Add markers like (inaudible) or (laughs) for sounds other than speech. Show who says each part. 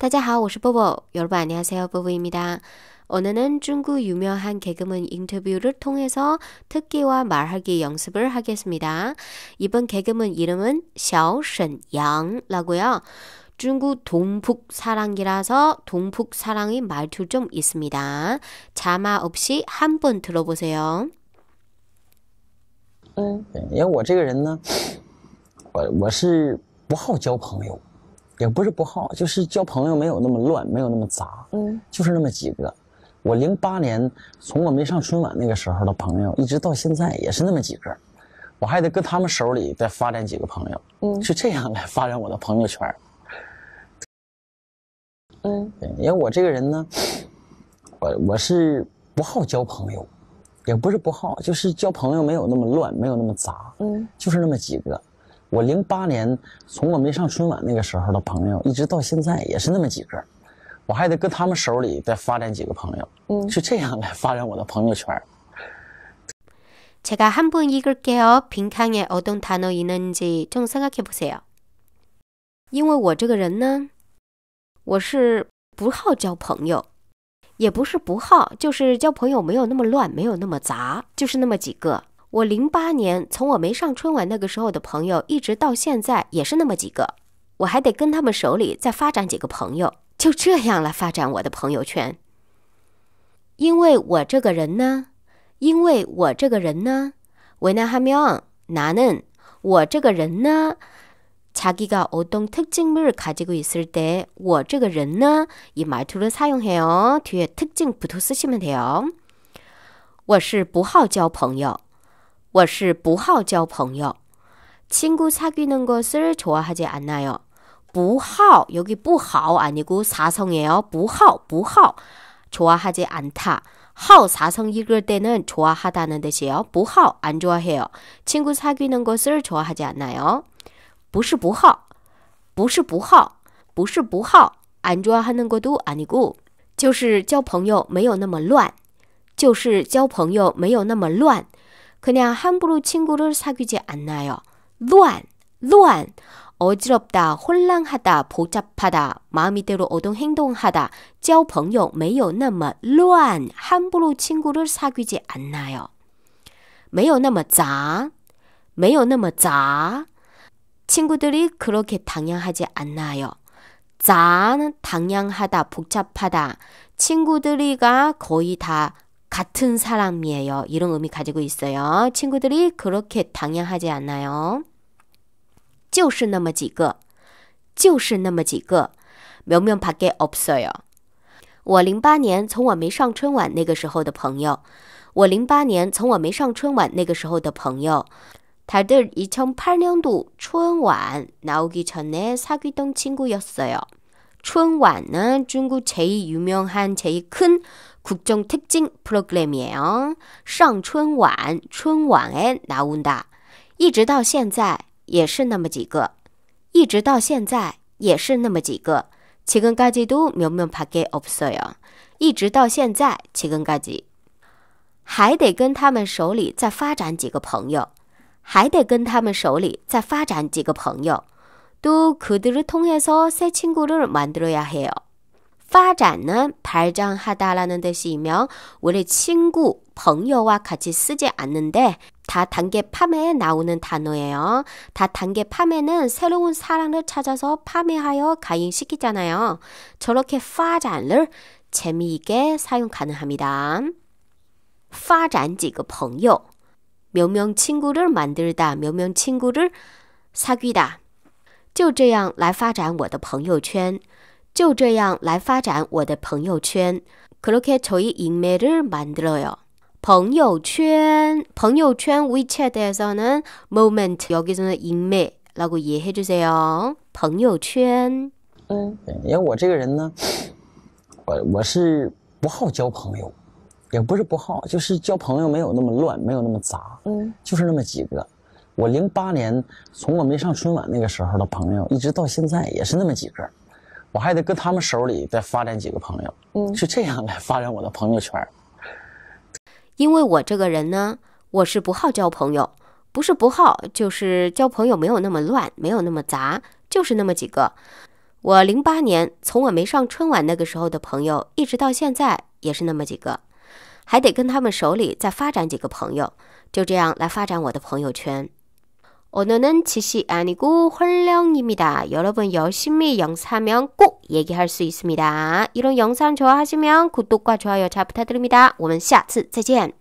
Speaker 1: 大家好，我是波波。 여러분 안녕하세요, 보보입니다. 오늘은 중국 유명한 개그맨 인터뷰를 통해서 특기와 말하기 연습을 하겠습니다. 이번 개그맨 이름은 샤沈양라고요 중국 동북 사랑이라서 동북 사랑이 말투 좀 있습니다. 자막 없이 한번 들어보세요.
Speaker 2: 嗯，因为我这个人呢，我我是不好交朋友。 네. 예, 也不是不好，就是交朋友没有那么乱，没有那么杂，嗯，就是那么几个。我零八年从我没上春晚那个时候的朋友，一直到现在也是那么几个，我还得跟他们手里再发展几个朋友，嗯，是这样来发展我的朋友圈。嗯，因为我这个人呢，我我是不好交朋友，也不是不好，就是交朋友没有那么乱，没有那么杂，嗯，就是那么几个。我零八年从我没上春晚那个时候的朋友，一直到现在也是那么几个，我还得搁他们手里再发展几个朋友，嗯，就这样来发展我的朋友圈。
Speaker 1: 제가한분읽을게요빈칸에어떤단어있는지좀생각해보세요因为我这个人呢，我是不好交朋友，也不是不好，就是交朋友没有那么乱，没有那么杂，就是那么几个。我零八年从我没上春晚那个时候的朋友，一直到现在也是那么几个。我还得跟他们手里再发展几个朋友，就这样来发展我的朋友圈。因为我这个人呢，因为我这个人呢，왜냐하면나는我这个人呢，자기가어떤특징을가지고있을때我这个人呢，이말투를사용해요되게특징부터시작한데 요， 我是不好交朋友。我是不好交朋友。친구사귀는것을좋아하지않나요不好，有个不好，안이구사성이요不好，不好，좋아하지안타好，사성이걸때는좋아하다는뜻이에요不好，안좋아해요친구사귀는거싫좋아하지안나요不是不好，不是不好，不是不好，안좋아하는것도아니 고， 就是交朋友没有那么乱，就是交朋友没有那么乱。 그냥 함부로 친구를 사귀지 않나요? 루안, 루안. 어지럽다, 혼란하다, 복잡하다, 마음대로 어동 행동하다, 交朋友没有那么乱, 함부로 친구를 사귀지 않나요? 没有那么杂,没有那么杂. 친구들이 그렇게 당양하지 않나요? 자는 당양하다, 복잡하다. 친구들이가 거의 다 같은 사람이에요. 이런 의미 가지고 있어요. 친구들이 그렇게 당연하지 않아요. 就是那么几个,就是那么几个, 몇명 밖에 없어요. 我08年从我没上春晚那个时候的朋友我08年从我没上春晚那个时候的朋友 다들 2008년도春晚 나오기 전에 사귀던 친구였어요. 춘완은 중국 제일 유명한 제일 큰初中特进 program 呀，上春晚，春晚的拿稳哒，一直到现在也是那么几个，一直到现在也是那么几个。七根嘎吉都明明怕给 up 色呀，一直到现在七根嘎吉还得跟他们手里再发展几个朋友，还得跟他们手里再发展几个朋友，都그들을통해서새친구를만들어야해 요。 发展은 발전하다라는 뜻이며 원래 친구,朋友와 같이 쓰지 않는데 다단계 파매에 나오는 단어예요. 다단계 파매는 새로운 사랑을 찾아서 파매하여 가행시키잖아요. 저렇게 파잔을 재미있게 사용 가능합니다. 파잔 지그 朋友몇 명 친구를 만들다, 몇 명 친구를 사귀다. 就这样来发展我的朋友圈。就这样来发展我的朋友圈。朋友圈，朋友圈，e chat 的是呢 moment，有的是 in me，那个也很重要。朋友圈，嗯，因为我这个人呢，
Speaker 2: 我我是不好交朋友，也不是不好，就是交朋友没有那么乱，没有那么杂，嗯，就是那么几个。我零八年从我没上春晚那个时候的朋友，一直到现在也是那么几个。我还得跟他们手里再发展几个朋友，嗯，就 (laughs) 这样来发展我的朋友圈。
Speaker 1: 因为我这个人呢，我是不好交朋友，不是不好，就是交朋友没有那么乱，没有那么杂，就是那么几个。我零八年从我没上春晚那个时候的朋友，一直到现在也是那么几个，还得跟他们手里再发展几个朋友，就这样来发展我的朋友圈。 언어는 지시 아니고 헐렁입니다. 여러분 열심히 영사하면 꼭 얘기할 수 있습니다. 이런 영상 좋아하시면 구독과 좋아요 잘 부탁드립니다. 我们下次再见.